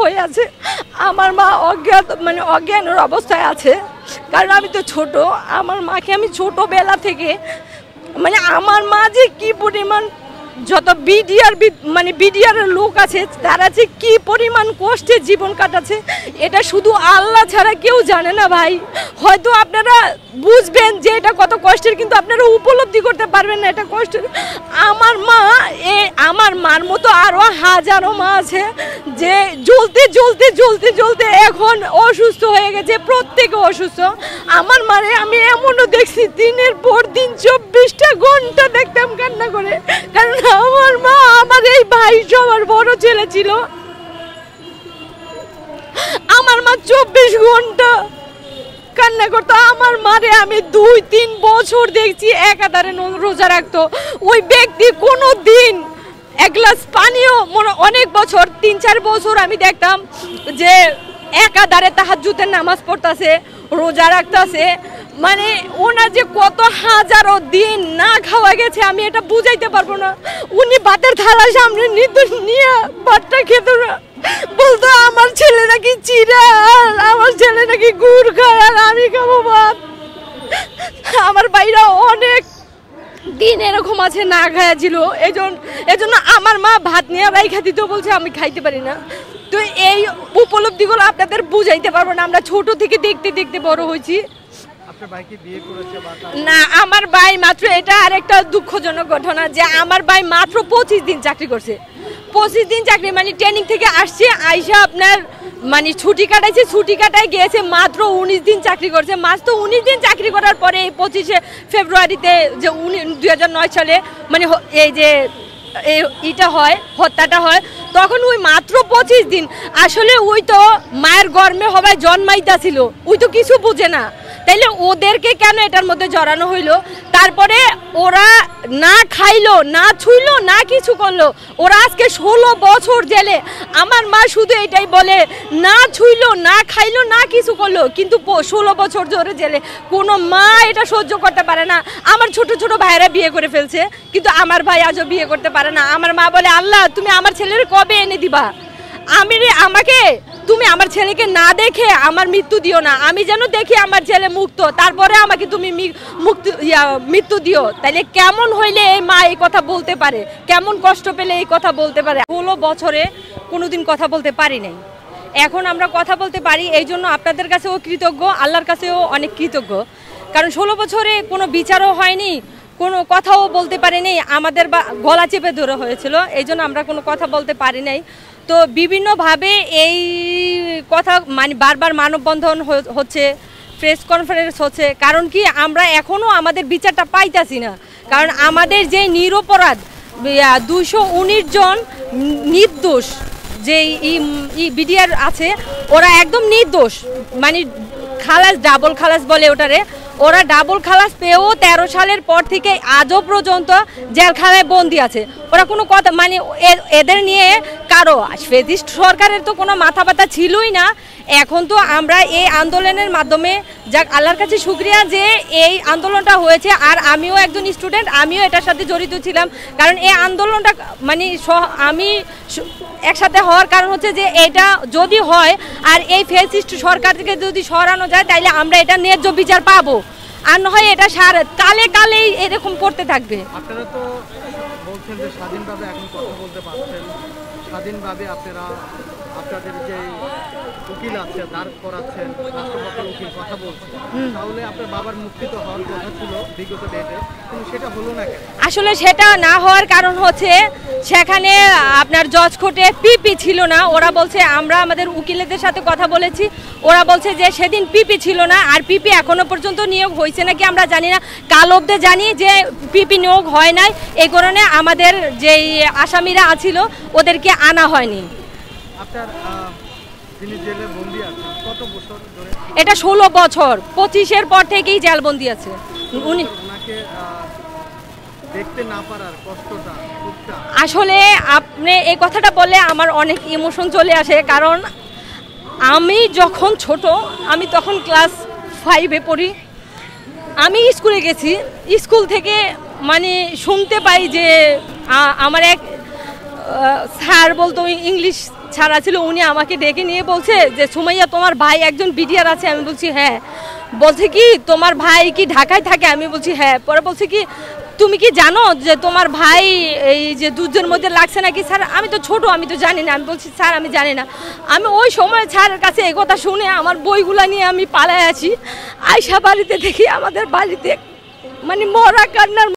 হয়ে আছে আমার মা অজ্ঞাত মানে অজ্ঞানের অবস্থায় আছে কারণ আমি তো ছোট আমার মাকে আমি ছোটোবেলা থেকে মানে আমার মা যে কী পরিমাণ যত বিডিআর মানে বিডিআর লোক আছে তারা যে কি পরিমাণ কষ্টে জীবন কাটাচ্ছে এটা শুধু আল্লাহ ছাড়া কেউ জানে না ভাই হয়তো আপনারা বুঝবেন যে এটা কত কষ্টের কিন্তু আপনারা উপলব্ধি করতে পারবেন না এটা কষ্টের আমার মা এ আমার মার মতো আরও হাজারো মা আছে যে জ্বলতে জ্বলতে জ্বলতে জ্বলতে এখন অসুস্থ হয়ে গেছে প্রত্যেকে অসুস্থ আমার মারে আমি এমনও দেখছি দিনের পর দিন চব্বিশটা ঘন্টা দেখতাম কান্না করে এই ভাই সবার বড় ছেলে ছিল আমার মা চব্বিশ ঘন্টা কান্না করতো আমার মারে আমি দুই তিন বছর দেখছি একাধারে রোজা রাখতো ওই ব্যক্তি কোনো দিন এক গ্লাস পানীয় মনে অনেক বছর তিন চার বছর আমি দেখতাম যে একাধারে তাহার জুতের নামাজ পড়তাছে রোজা রাখতাছে মানে ওনার যে কত হাজারো দিন না খাওয়া গেছে আমি এটা বুঝাইতে পারবো না উনি বাতের থালা সামনে নির্দোষ নিয়ে বাতটা খেত না বলতো আমার ছেলে নাকি চিরা আর আমার ছেলে নাকি গুড় খায় আর আমি খাবো ভাত আমার বাইরে অনেক দিন এরকম আছে না খায়া ছিল এজন এজন্য আমার মা ভাত নিয়ে রাইখা তো বলছে আমি খাইতে পারি না তো এই উপলব্ধিগুলো আপনাদের বুঝাইতে পারবো না আমরা ছোট থেকে দেখতে দেখতে বড় হয়েছি না আমার ভাই মাত্র এটা আরেকটা দুঃখজনক ঘটনা যে আমার ভাই মাত্র পঁচিশ দিন চাকরি করছে পঁচিশ দিন চাকরি মানে ট্রেনিং থেকে আসছে আইসা আপনার মানে ছুটি কাটাইছে ছুটি কাটায় গিয়েছে মাত্র উনিশ দিন চাকরি করছে মাস তো উনিশ দিন চাকরি করার পরে এই পঁচিশে ফেব্রুয়ারিতে যে উনি নয় সালে মানে এই যে এটা হয় হত্যাটা হয় তখন ওই মাত্র পঁচিশ দিন আসলে ওই তো মায়ের গর্মে হবায় জন্মাইতা ছিল ওই তো কিছু বুঝে না তাইলে ওদেরকে কেন এটার মধ্যে জড়ানো হইলো তারপরে ওরা না খাইলো না ছুইলো না কিছু করলো ওরা আজকে ষোলো বছর জেলে আমার মা শুধু এটাই বলে না ছুইলো না খাইলো না কিছু করলো কিন্তু ষোলো বছর ধরে জেলে কোনো মা এটা সহ্য করতে পারে না আমার ছোট ছোট ভাইয়েরা বিয়ে করে ফেলছে কিন্তু আমার ভাই আজও বিয়ে করতে পারে না আমার মা বলে আল্লাহ তুমি আমার ছেলের কবে এনে দিবা আমি আমাকে তুমি আমার ছেলেকে না দেখে আমার মৃত্যু দিও না আমি যেন দেখি আমার ছেলে মুক্ত তারপরে আমাকে তুমি মুক্তি মৃত্যু দিও তাহলে কেমন হইলে এই মা এই কথা বলতে পারে কেমন কষ্ট পেলে এই কথা বলতে পারে ষোলো বছরে কোনোদিন কথা বলতে পারি নাই এখন আমরা কথা বলতে পারি এই জন্য আপনাদের কাছেও কৃতজ্ঞ আল্লাহর কাছেও অনেক কৃতজ্ঞ কারণ ষোলো বছরে কোনো বিচারও হয়নি কোনো কথাও বলতে পারিনি আমাদের বা গলা চেপে ধরে হয়েছিল এই জন্য আমরা কোনো কথা বলতে পারি নাই তো বিভিন্নভাবে এই কথা মানে বারবার মানববন্ধন হচ্ছে প্রেস কনফারেন্স হচ্ছে কারণ কি আমরা এখনও আমাদের বিচারটা পাইতাছি না কারণ আমাদের যে নিরপরাধ দুশো উনিশ জন নির্দোষ যে ই বিডিআর আছে ওরা একদম নির্দোষ মানে খালাস ডাবল খালাস বলে ওটারে ওরা ডাবল খালাস পেয়েও তেরো সালের পর থেকে আজও পর্যন্ত জেলখানায় বন্দি আছে ওরা কোনো কথা মানে এদের নিয়ে কারো ফেজিস্ট সরকারের তো কোনো মাথা ব্যথা ছিলই না এখন তো আমরা এই আন্দোলনের মাধ্যমে যাক আল্লাহর কাছে শুক্রিয়া যে এই আন্দোলনটা হয়েছে আর আমিও একজন স্টুডেন্ট আমিও এটার সাথে জড়িত ছিলাম কারণ এই আন্দোলনটা মানে আমি একসাথে হওয়ার কারণ হচ্ছে যে এটা যদি হয় আর এই ফেসিস্ট সরকার থেকে যদি সরানো যায় তাইলে আমরা এটা ন্যায্য বিচার পাবো আর নয় এটা সার কালে কালেই এরকম করতে থাকবে বলছেন যে স্বাধীনভাবে এখন কথা বলতে পারছেন স্বাধীনভাবে আপনারা আপনাদের যে উকিল আছে দাঁড় করাচ্ছেন রাষ্ট্রপক্ষের উকিল কথা বলছেন তাহলে আপনার বাবার মুক্তি তো হওয়ার কথা ছিল বিগত ডেটে আসলে সেটা না হওয়ার কারণ হচ্ছে সেখানে আপনার জজ কোর্টে পিপি ছিল না ওরা বলছে আমরা আমাদের উকিলেদের সাথে কথা বলেছি ওরা বলছে যে সেদিন পিপি ছিল না আর পিপি এখনো পর্যন্ত নিয়োগ হয়েছে নাকি আমরা জানি না কাল অব্দে জানি যে পিপি নিয়োগ হয় নাই এই কারণে আমাদের যেই আসামিরা আছিল ওদেরকে আনা হয়নি এটা ষোলো বছর পঁচিশের পর থেকেই জেলবন্দি আছে উনি আসলে আপনি এই কথাটা বললে আমার অনেক ইমোশন চলে আসে কারণ আমি যখন ছোট আমি তখন ক্লাস ফাইভে পড়ি আমি স্কুলে গেছি স্কুল থেকে মানে শুনতে পাই যে আমার এক স্যার বলতো ইংলিশ ছাড়া ছিল উনি আমাকে ডেকে নিয়ে বলছে যে সুমাইয়া তোমার ভাই একজন বিডিআর আছে আমি বলছি হ্যাঁ বলছে কি তোমার ভাই কি ঢাকায় থাকে আমি বলছি হ্যাঁ পরে বলছে কি তুমি কি জানো যে তোমার ভাই এই যে দুধের মধ্যে লাগছে নাকি স্যার আমি তো ছোট আমি তো জানি না আমি বলছি স্যার আমি জানি না আমি ওই সময় স্যারের কাছে এ কথা শুনে আমার বইগুলো নিয়ে আমি পালায় আছি আয়সা বাড়িতে দেখি আমাদের বাড়িতে মানে মরা কান্নার